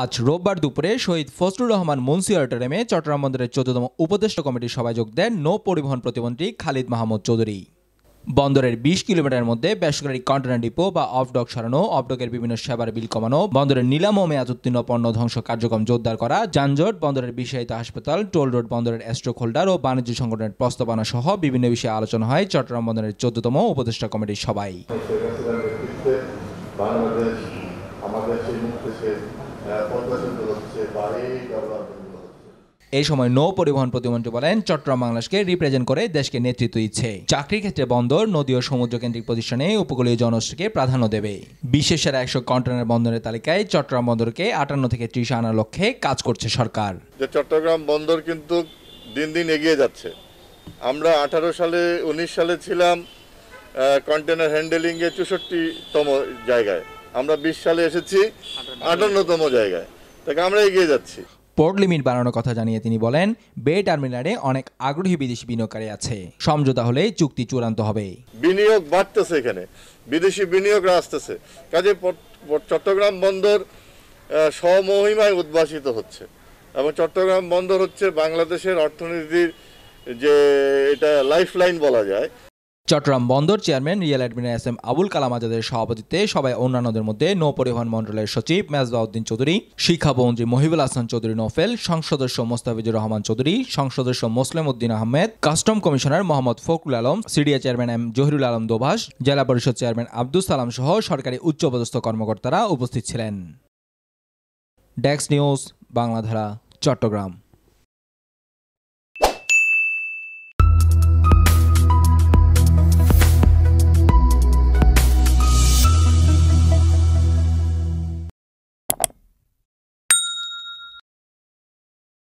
আজ রোববার দুপুরে শহীদ ফজলুর রহমান মুন্সি অডিটোরিয়ামে চট্টগ্রাম বন্দরের চোদ্দতম উপদেষ্টা কমিটির সভায় যোগ দেন নৌ পরিবহন প্রতিমন্ত্রী খালিদ মাহমুদ চৌধুরী বন্দরের বিশ কিলোমিটারের মধ্যে বেসরকারি কন্টেনার ডিপো বা অফডক সরানো অফডকের বিভিন্ন সেবার বিল কমানো বন্দরের নিলাম ও মেয়াদ উত্তীর্ণ পণ্য ধ্বংস কার্যক্রম জোরদার করা যানজট বন্দরের বিশেষায়িত হাসপাতাল টোল রোড বন্দরের অ্যাস্ট্রো হোল্ডার ও বাণিজ্য সংগঠনের প্রস্তাবনা সহ বিভিন্ন বিষয়ে আলোচনা হয় চট্টগ্রাম বন্দরের চোদ্দতম উপদেষ্টা কমিটির সভায় এই সময় নৌ পরিবহন প্রতিমন্ত্রী বলেন চট্টগ্রাম বাংলাদেশকে রিপ্রেজেন্ট করে দেশকে নেতৃত্ব দিচ্ছে চাকরির ক্ষেত্রে বন্দর নদী ও সমুদ্র কেন্দ্রিক প্রতিষ্ঠানে উপকূলীয় জনগোষ্ঠীকে প্রাধান্য দেবে বিশ্বের সেরা একশো কন্টেনার বন্দরের তালিকায় চট্টগ্রাম বন্দরকে আটান্ন থেকে ত্রিশ আনার লক্ষ্যে কাজ করছে সরকার যে চট্টগ্রাম বন্দর কিন্তু দিন দিন এগিয়ে যাচ্ছে আমরা আঠারো সালে উনিশ সালে ছিলাম কন্টেনার চৌষট্টি চৌষট্টিতম জায়গায় আমরা বিশ সালে এসেছি আটান্নতম জায়গায় তাকে আমরা এগিয়ে যাচ্ছি পোর্ট লিমিট বানানোর কথা জানিয়ে তিনি বলেন বে টার্মিনালে অনেক আগ্রহী বিদেশি বিনিয়োগকারী আছে সমঝোতা হলে চুক্তি চূড়ান্ত হবে বিনিয়োগ বাড়তেছে এখানে বিদেশি বিনিয়োগ আসতেছে কাজে চট্টগ্রাম বন্দর স্বমহিমায় উদ্ভাসিত হচ্ছে এবং চট্টগ্রাম বন্দর হচ্ছে বাংলাদেশের অর্থনীতির যে এটা লাইফলাইন বলা যায় চট্টগ্রাম বন্দর chairman rear admiral S M Abul Kalam আজাদের সভাপতিত্বে সবাই অন্যান্যদের মধ্যে নৌ পরিবহন মন্ত্রণালয়ের সচিব মেজবাউদ্দিন চৌধুরী শিক্ষামন্ত্রী মহিবুল হাসান চৌধুরী নোফেল সংসদস্য মোস্তাফিজুর রহমান চৌধুরী সংসদস্য Moslem Uddin Ahmed custom commissioner Mohammad Fakhrul Alam CDA chairman M Zahirul Alam Dobhash Zila Parishad chairman Abdul সালাম সহ সরকারি উচ্চপদস্থ কর্মকর্তারা উপস্থিত ছিলেন ডেক্স নিউজ বাংলাধারা চট্টগ্রাম